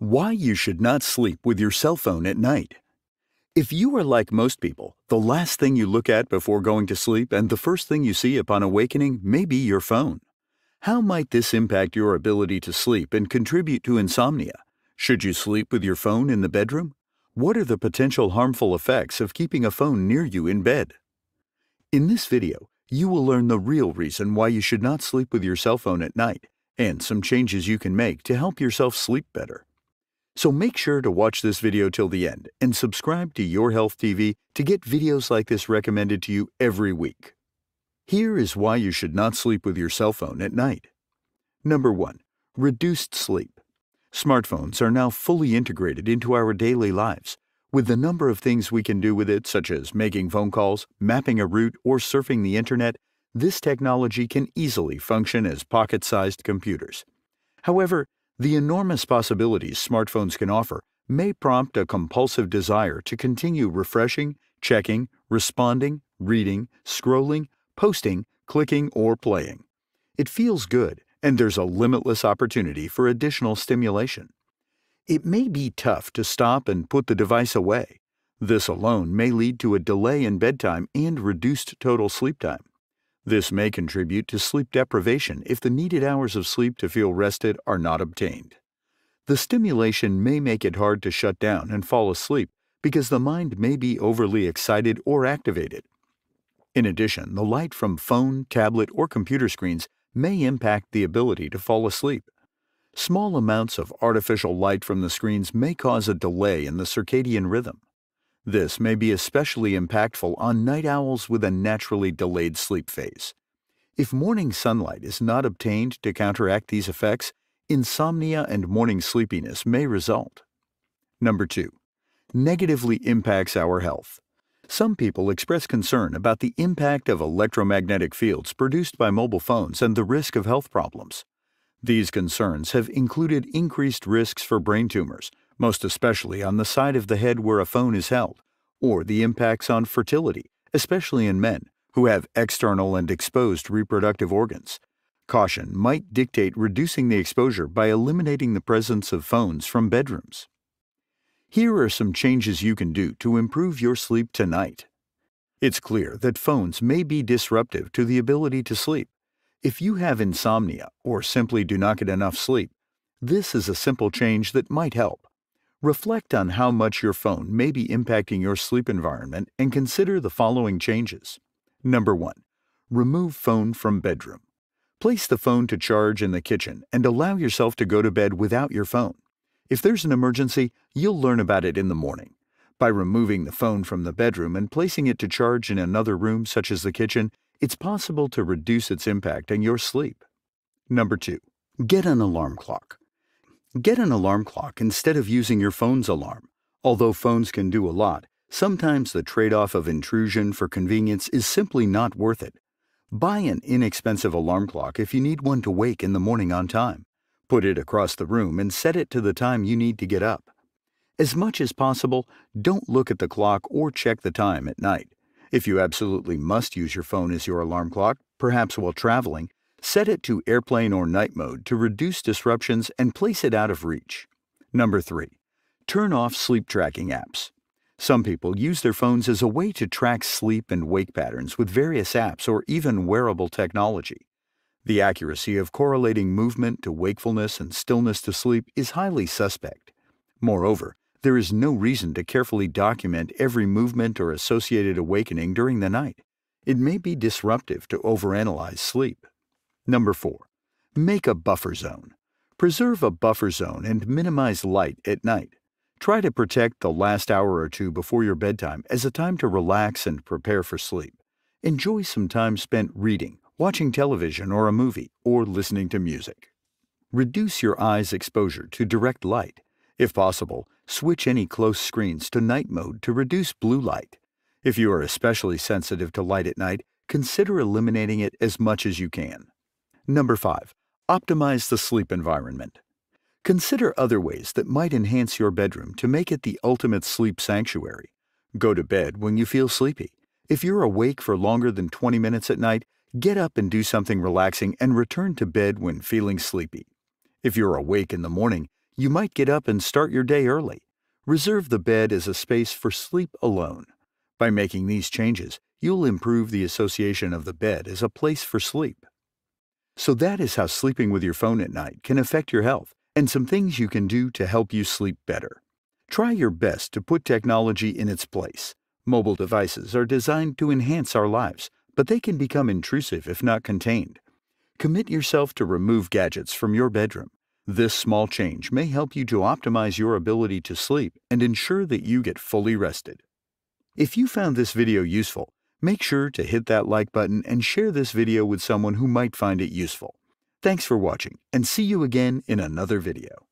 Why you should not sleep with your cell phone at night. If you are like most people, the last thing you look at before going to sleep and the first thing you see upon awakening may be your phone. How might this impact your ability to sleep and contribute to insomnia? Should you sleep with your phone in the bedroom? What are the potential harmful effects of keeping a phone near you in bed? In this video, you will learn the real reason why you should not sleep with your cell phone at night and some changes you can make to help yourself sleep better. So make sure to watch this video till the end and subscribe to Your Health TV to get videos like this recommended to you every week. Here is why you should not sleep with your cell phone at night. Number 1. Reduced sleep. Smartphones are now fully integrated into our daily lives, with the number of things we can do with it, such as making phone calls, mapping a route, or surfing the internet, this technology can easily function as pocket-sized computers. However, the enormous possibilities smartphones can offer may prompt a compulsive desire to continue refreshing, checking, responding, reading, scrolling, posting, clicking, or playing. It feels good, and there's a limitless opportunity for additional stimulation. It may be tough to stop and put the device away. This alone may lead to a delay in bedtime and reduced total sleep time. This may contribute to sleep deprivation if the needed hours of sleep to feel rested are not obtained. The stimulation may make it hard to shut down and fall asleep because the mind may be overly excited or activated. In addition, the light from phone, tablet, or computer screens may impact the ability to fall asleep. Small amounts of artificial light from the screens may cause a delay in the circadian rhythm. This may be especially impactful on night owls with a naturally delayed sleep phase. If morning sunlight is not obtained to counteract these effects, insomnia and morning sleepiness may result. Number 2. Negatively impacts our health. Some people express concern about the impact of electromagnetic fields produced by mobile phones and the risk of health problems. These concerns have included increased risks for brain tumors, most especially on the side of the head where a phone is held, or the impacts on fertility, especially in men who have external and exposed reproductive organs. Caution might dictate reducing the exposure by eliminating the presence of phones from bedrooms. Here are some changes you can do to improve your sleep tonight. It's clear that phones may be disruptive to the ability to sleep. If you have insomnia or simply do not get enough sleep, this is a simple change that might help. Reflect on how much your phone may be impacting your sleep environment and consider the following changes. Number 1. Remove phone from bedroom. Place the phone to charge in the kitchen and allow yourself to go to bed without your phone. If there's an emergency, you'll learn about it in the morning. By removing the phone from the bedroom and placing it to charge in another room such as the kitchen, it's possible to reduce its impact on your sleep. Number 2. Get an alarm clock. Get an alarm clock instead of using your phone's alarm. Although phones can do a lot, sometimes the trade off of intrusion for convenience is simply not worth it. Buy an inexpensive alarm clock if you need one to wake in the morning on time. Put it across the room and set it to the time you need to get up. As much as possible, don't look at the clock or check the time at night. If you absolutely must use your phone as your alarm clock, perhaps while traveling, Set it to airplane or night mode to reduce disruptions and place it out of reach. Number 3. Turn off sleep tracking apps. Some people use their phones as a way to track sleep and wake patterns with various apps or even wearable technology. The accuracy of correlating movement to wakefulness and stillness to sleep is highly suspect. Moreover, there is no reason to carefully document every movement or associated awakening during the night. It may be disruptive to overanalyze sleep. Number 4. Make a buffer zone. Preserve a buffer zone and minimize light at night. Try to protect the last hour or two before your bedtime as a time to relax and prepare for sleep. Enjoy some time spent reading, watching television or a movie, or listening to music. Reduce your eye's exposure to direct light. If possible, switch any close screens to night mode to reduce blue light. If you are especially sensitive to light at night, consider eliminating it as much as you can. Number 5. Optimize the sleep environment. Consider other ways that might enhance your bedroom to make it the ultimate sleep sanctuary. Go to bed when you feel sleepy. If you're awake for longer than 20 minutes at night, get up and do something relaxing and return to bed when feeling sleepy. If you're awake in the morning, you might get up and start your day early. Reserve the bed as a space for sleep alone. By making these changes, you'll improve the association of the bed as a place for sleep. So that is how sleeping with your phone at night can affect your health and some things you can do to help you sleep better. Try your best to put technology in its place. Mobile devices are designed to enhance our lives, but they can become intrusive if not contained. Commit yourself to remove gadgets from your bedroom. This small change may help you to optimize your ability to sleep and ensure that you get fully rested. If you found this video useful, Make sure to hit that like button and share this video with someone who might find it useful. Thanks for watching and see you again in another video.